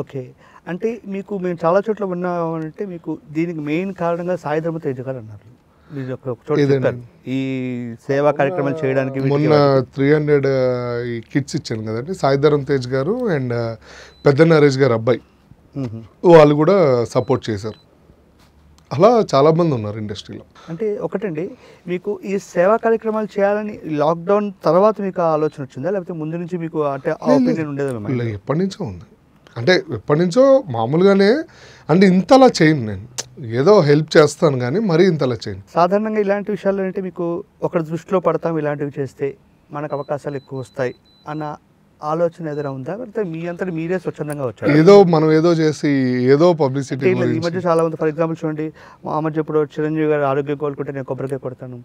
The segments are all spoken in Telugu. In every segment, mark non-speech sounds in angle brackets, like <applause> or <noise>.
ఓకే అంటే మీకు మేము చాలా చోట్ల ఉన్నామంటే మీకు దీనికి మెయిన్ కారణంగా సాయిధర్మ తేజ గారు అన్నారు ఈ సేవా కార్యక్రమాలు చేయడానికి మొన్న త్రీ హండ్రెడ్ ఈ కిట్స్ ఇచ్చాను కదండి సాయిధరం తేజ్ గారు అండ్ పెద్ద నరేష్ గారు అబ్బాయి వాళ్ళు కూడా సపోర్ట్ చేశారు అలా చాలా మంది ఉన్నారు ఇండస్ట్రీలో అంటే ఒకటండి మీకు ఈ సేవా కార్యక్రమాలు చేయాలని లాక్డౌన్ తర్వాత మీకు ఆలోచన వచ్చిందా లేకపోతే ముందు నుంచి మీకు అంటే ఎప్పటి నుంచో ఉంది అంటే ఎప్పటి నుంచో మామూలుగానే అంటే ఇంతలా చేయను నేను ఏదో హెల్ప్ చేస్తాను కానీ మరీ ఇంతలా చేయను సాధారణంగా ఇలాంటి విషయాలు అంటే మీకు ఒకరి దృష్టిలో పడతాం ఇలాంటివి చేస్తే మనకు అవకాశాలు ఎక్కువ వస్తాయి అన్న ఆలోచన ఏదైనా ఉందా లేకపోతే మీ అంతా మీరే స్వచ్ఛందంగా వచ్చారు ఏదో మనం ఏదో చేసి ఏదో పబ్లిసిటీ ఈ మధ్య చాలా మంది ఫర్ ఎగ్జాంపుల్ చూడండి మా మధ్య ఇప్పుడు చిరంజీవి గారు ఆరోగ్యం కోలుకుంటే నేను కొబ్బరికే కొడతాను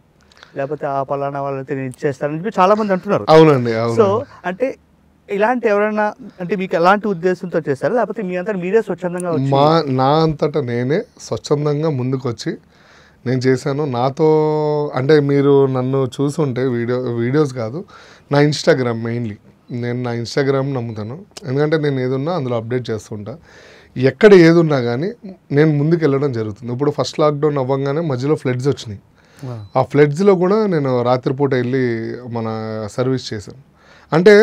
లేకపోతే ఆ పలానా వాళ్ళైతే నేను ఇచ్చేస్తానని చెప్పి చాలా మంది అంటున్నారు అవునండి సో అంటే ఇలాంటి ఎవరైనా అంటే మీకు ఎలాంటి ఉద్దేశంతో చేశారు లేకపోతే మీ అంతా మీరే స్వచ్ఛందంగా మా నా అంతటా నేనే స్వచ్ఛందంగా ముందుకొచ్చి నేను చేశాను నాతో అంటే మీరు నన్ను చూసుంటే వీడియో వీడియోస్ కాదు నా ఇన్స్టాగ్రామ్ మెయిన్లీ నేను నా ఇన్స్టాగ్రామ్ నమ్ముతాను ఎందుకంటే నేను ఏదున్నా అందులో అప్డేట్ చేస్తుంటా ఎక్కడ ఏదున్నా కానీ నేను ముందుకు వెళ్ళడం జరుగుతుంది ఇప్పుడు ఫస్ట్ లాక్డౌన్ అవ్వగానే మధ్యలో ఫ్లడ్స్ వచ్చినాయి ఆ ఫ్లడ్స్లో కూడా నేను రాత్రిపూట వెళ్ళి మన సర్వీస్ చేశాను అంటే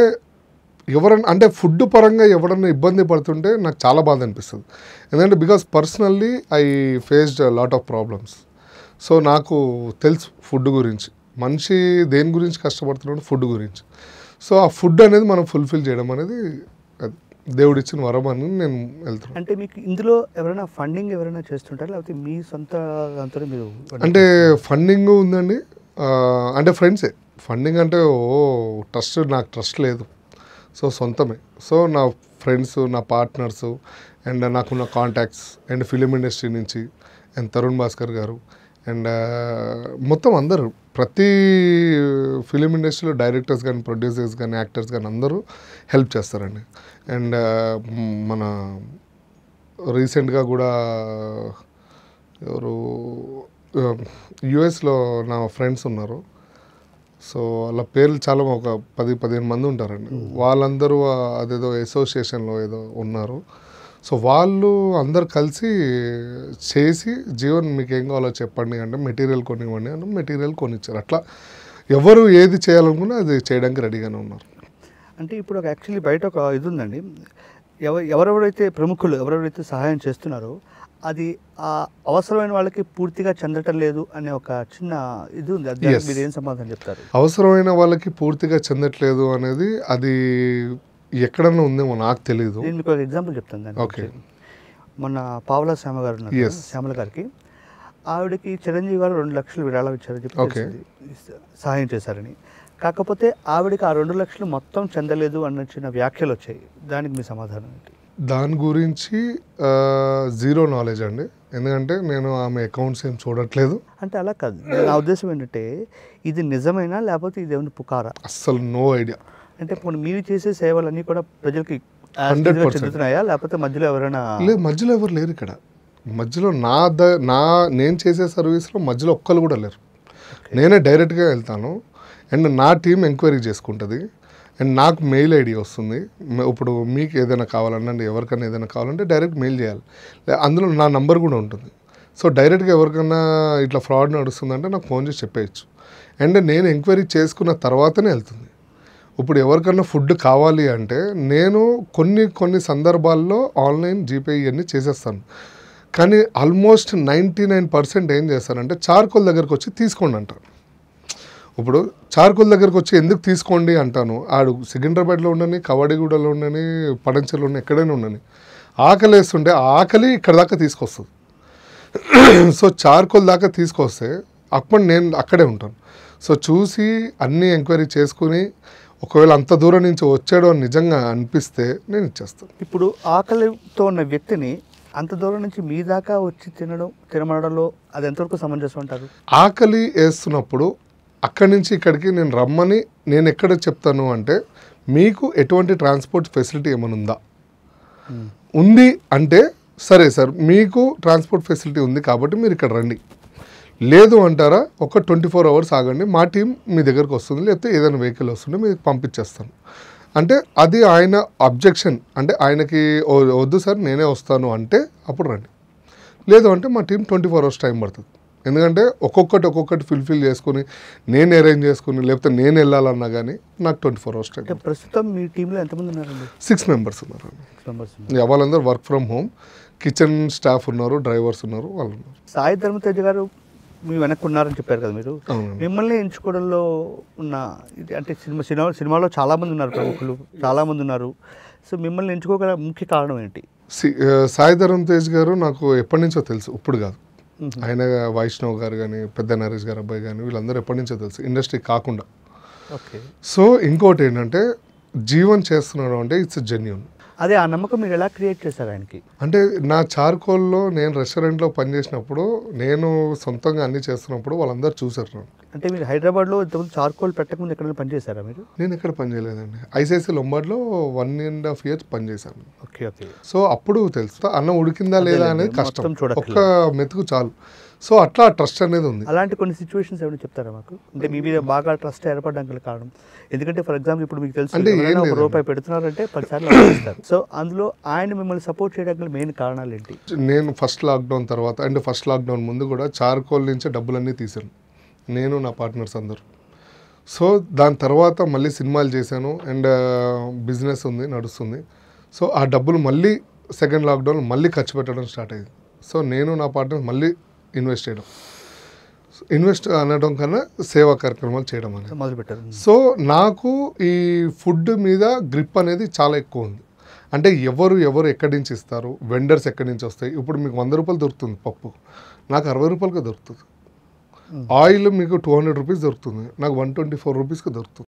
ఎవరైనా అంటే ఫుడ్ పరంగా ఎవరైనా ఇబ్బంది పడుతుంటే నాకు చాలా బాధ అనిపిస్తుంది ఎందుకంటే because personally I faced lot of problems so నాకు తెలుసు ఫుడ్ గురించి మనిషి దేని గురించి కష్టపడుతున్నాడు ఫుడ్ గురించి సో ఆ ఫుడ్ అనేది మనం ఫుల్ఫిల్ చేయడం అనేది దేవుడిచ్చిన వరం అని నేను వెళ్తున్నాను అంటే మీకు ఇందులో ఎవరైనా ఫండింగ్ ఎవరైనా చేస్తుంటారు లేకపోతే మీ సొంత మీరు అంటే ఫండింగ్ ఉందండి అంటే ఫ్రెండ్సే ఫండింగ్ అంటే ఓ ట్రస్ట్ నాకు ట్రస్ట్ లేదు సో సొంతమే సో నా ఫ్రెండ్స్ నా పార్ట్నర్స్ అండ్ నాకున్న కాంటాక్ట్స్ అండ్ ఫిలిం ఇండస్ట్రీ నుంచి అండ్ తరుణ్ భాస్కర్ గారు అండ్ మొత్తం అందరూ ప్రతి ఫిలిం ఇండస్ట్రీలో డైరెక్టర్స్ కానీ ప్రొడ్యూసర్స్ కానీ యాక్టర్స్ కానీ అందరూ హెల్ప్ చేస్తారండి అండ్ మన రీసెంట్గా కూడా ఎవరు యుఎస్లో నా ఫ్రెండ్స్ ఉన్నారు సో వాళ్ళ పేర్లు చాలా ఒక పది పదిహేను మంది ఉంటారండి వాళ్ళందరూ అదేదో అసోసియేషన్లో ఏదో ఉన్నారు సో వాళ్ళు అందరు కలిసి చేసి జీవన్ మీకు ఏం కావాలో చెప్పండి అంటే మెటీరియల్ కొనివ్వండి అని మెటీరియల్ కొనిచ్చారు అట్లా ఎవరు ఏది చేయాలనుకున్నా అది చేయడానికి రెడీగానే ఉన్నారు అంటే ఇప్పుడు ఒక యాక్చువల్లీ బయట ఒక ఇది ఉందండి ఎవ ఎవరెవరైతే ప్రముఖులు ఎవరెవరైతే సహాయం చేస్తున్నారో అది ఆ అవసరమైన వాళ్ళకి పూర్తిగా చెందటం లేదు అనే ఒక చిన్న ఇది ఉంది మీరు ఏం సమాధానం చెప్తారు అవసరమైన వాళ్ళకి పూర్తిగా చెందట్లేదు అనేది అది ఎక్కడన్నా ఉందేమో నాకు తెలియదు నేను మీకు ఒక ఎగ్జాంపుల్ చెప్తాను దాన్ని ఓకే మొన్న పావుల శ్యామ గారు శ్యామల గారికి ఆవిడకి చిరంజీవి గారు రెండు లక్షలు విరాళం ఇచ్చారని చెప్పి సహాయం చేశారని కాకపోతే ఆవిడకి ఆ రెండు లక్షలు మొత్తం చెందలేదు అన్న చిన్న వ్యాఖ్యలు వచ్చాయి దానికి మీ సమాధానం ఏంటి దాని గురించి జీరో నాలెడ్జ్ అండి ఎందుకంటే నేను ఆమె అకౌంట్స్ ఏం చూడట్లేదు అంటే అలా కాదు నా ఉద్దేశం ఏంటంటే ఇది నిజమైనా లేకపోతే ఇది ఏమైనా పుకారా అస్సలు నో ఐడియా అంటే ఇప్పుడు మీరు చేసే సేవలన్నీ కూడా ప్రజలకి హండ్రెడ్ పర్సెంట్ లేకపోతే మధ్యలో ఎవరైనా లేదు మధ్యలో ఎవరు లేరు ఇక్కడ మధ్యలో నా ద నా నేను చేసే సర్వీస్లో మధ్యలో ఒక్కరు కూడా లేరు నేనే డైరెక్ట్గా వెళ్తాను అండ్ నా టీం ఎంక్వైరీ చేసుకుంటుంది అండ్ నాకు మెయిల్ ఐడి వస్తుంది ఇప్పుడు మీకు ఏదైనా కావాలన్నండి ఎవరికైనా ఏదైనా కావాలంటే డైరెక్ట్ మెయిల్ చేయాలి అందులో నా నంబర్ కూడా ఉంటుంది సో డైరెక్ట్గా ఎవరికైనా ఇట్లా ఫ్రాడ్ నడుస్తుందంటే నాకు ఫోన్ చేసి చెప్పేయచ్చు అండ్ నేను ఎంక్వైరీ చేసుకున్న తర్వాతనే వెళ్తుంది ఇప్పుడు ఎవరికైనా ఫుడ్ కావాలి అంటే నేను కొన్ని కొన్ని సందర్భాల్లో ఆన్లైన్ జీపే ఇవన్నీ చేసేస్తాను కానీ ఆల్మోస్ట్ నైంటీ నైన్ పర్సెంట్ ఏం చేస్తారంటే చార్కోల్ దగ్గరకు వచ్చి తీసుకోండి అంటారు ఇప్పుడు చార్కుల్ దగ్గరకు వచ్చి ఎందుకు తీసుకోండి అంటాను ఆడు సికింద్రాబాద్లో ఉండని కవాడిగూడలో ఉండని పడంచెలో ఉండని ఎక్కడైనా ఉండని ఆకలి వేస్తుంటే ఆకలి ఇక్కడ దాకా తీసుకొస్తుంది <clears throat> సో చార్కోల్ దాకా తీసుకొస్తే అప్పుడు నేను అక్కడే ఉంటాను సో చూసి అన్నీ ఎంక్వైరీ చేసుకుని ఒకవేళ అంత దూరం నుంచి వచ్చాడో నిజంగా అనిపిస్తే నేను ఇచ్చేస్తాను ఇప్పుడు ఆకలితో ఉన్న వ్యక్తిని అంత దూరం నుంచి మీ దాకా వచ్చి తినడం తినమడంలో అది ఎంతవరకు సమంజసం అంటారు ఆకలి వేస్తున్నప్పుడు అక్కడి నుంచి ఇక్కడికి నేను రమ్మని నేను ఎక్కడ చెప్తాను అంటే మీకు ఎటువంటి ట్రాన్స్పోర్ట్ ఫెసిలిటీ ఏమైనా ఉందా ఉంది అంటే సరే సార్ మీకు ట్రాన్స్పోర్ట్ ఫెసిలిటీ ఉంది కాబట్టి మీరు ఇక్కడ రండి లేదు అంటారా ఒక ట్వంటీ ఫోర్ అవర్స్ ఆగండి మా టీం మీ దగ్గరకు వస్తుంది లేకపోతే ఏదైనా వెహికల్ వస్తుంటే మీకు పంపించేస్తాను అంటే అది ఆయన అబ్జెక్షన్ అంటే ఆయనకి వద్దు సార్ నేనే వస్తాను అంటే అప్పుడు రండి లేదు అంటే మా team twenty four hours time పడుతుంది ఎందుకంటే ఒక్కొక్కటి ఒక్కొక్కటి ఫుల్ఫిల్ చేసుకుని నేను అరేంజ్ చేసుకుని లేకపోతే నేను వెళ్ళాలన్నా కానీ నాకు ట్వంటీ ఫోర్ అవర్స్ టైం ప్రస్తుతం మీ టీంలో ఎంతమంది ఉన్నారండి సిక్స్ మెంబర్స్ ఉన్నారు వాళ్ళందరూ work from home kitchen staff ఉన్నారు డ్రైవర్స్ ఉన్నారు వాళ్ళు ఉన్నారు సాయి ధర్మతేజ్ గారు మీ వెనక్కు ఉన్నారని చెప్పారు కదా మీరు మిమ్మల్ని ఎంచుకోవడంలో ఉన్న అంటే సినిమా సినిమా సినిమాలో చాలామంది ఉన్నారు ప్రముఖులు చాలామంది ఉన్నారు సో మిమ్మల్ని ఎంచుకోగల ముఖ్య కారణం ఏంటి సాయి ధరమ్ తేజ్ గారు నాకు ఎప్పటి నుంచో తెలుసు ఇప్పుడు కాదు ఆయన వైష్ణవ్ గారు కానీ పెద్ద నరేష్ గారు అబ్బాయి కానీ వీళ్ళందరూ ఎప్పటి నుంచో తెలుసు ఇండస్ట్రీ కాకుండా సో ఇంకోటి ఏంటంటే జీవన్ చేస్తున్నాడు అంటే ఇట్స్ జెన్యున్ అదే ఆ నమ్మకం మీరు ఎలా క్రియేట్ చేశారు ఆయనకి అంటే నా చార్కోల్లో నేను రెస్టారెంట్లో పనిచేసినప్పుడు నేను సొంతంగా అన్ని చేస్తున్నప్పుడు వాళ్ళందరూ చూసారు అంటే మీరు హైదరాబాద్లో ఇంతకుముందు చార్కోల్ పెట్టకముందు ఎక్కడ పనిచేశారా మీరు నేను ఎక్కడ పనిచేయలేదండి ఐసీఐసీ లొంబార్డ్లో వన్ అండ్ హాఫ్ ఇయర్స్ పనిచేశాను ఓకే ఓకే సో అప్పుడు తెలుసు అన్నం ఉడికిందా లేదా అనేది కష్టం ఒక్క మెతుకు చాలు సో అట్లా ట్రస్ట్ అనేది ఉంది అలాంటి కొన్ని సిచ్యువేషన్స్ ఏమైనా చెప్తారా మాకు అంటే మీ మీద బాగా ట్రస్ట్ ఏర్పడడానికి కారణం ఎందుకంటే ఫర్ ఎగ్జాంపుల్ ఇప్పుడు మీకు తెలుసు రూపాయి పెడుతున్నారంటే పదిసార్లు సో అందులో ఆయన మిమ్మల్ని సపోర్ట్ చేయడానికి మెయిన్ కారణాలు ఏంటి నేను ఫస్ట్ లాక్డౌన్ తర్వాత అండ్ ఫస్ట్ లాక్డౌన్ ముందు కూడా చార్కోల్ నుంచి డబ్బులన్నీ తీశాను నేను నా పార్ట్నర్స్ అందరూ సో దాని తర్వాత మళ్ళీ సినిమాలు చేశాను అండ్ బిజినెస్ uh, ఉంది నడుస్తుంది సో ఆ డబ్బులు మళ్ళీ సెకండ్ లాక్డౌన్ మళ్ళీ ఖర్చు పెట్టడం స్టార్ట్ అయ్యింది సో నేను నా పార్ట్నర్ మళ్ళీ ఇన్వెస్ట్ చేయడం ఇన్వెస్ట్ అనడం కన్నా సేవా కార్యక్రమాలు చేయడం అనేది మొదలుపెట్టారు సో నాకు ఈ ఫుడ్ మీద గ్రిప్ అనేది చాలా ఎక్కువ ఉంది అంటే ఎవరు ఎవరు ఎక్కడి నుంచి ఇస్తారు వెండర్స్ ఎక్కడి నుంచి వస్తాయి ఇప్పుడు మీకు వంద రూపాయలు దొరుకుతుంది పప్పు నాకు అరవై రూపాయలకి దొరుకుతుంది ఆయిల్ మీకు టూ హండ్రెడ్ రూపీస్ దొరుకుతుంది నాకు వన్ ట్వంటీ ఫోర్ రూపీస్కి దొరుకుతుంది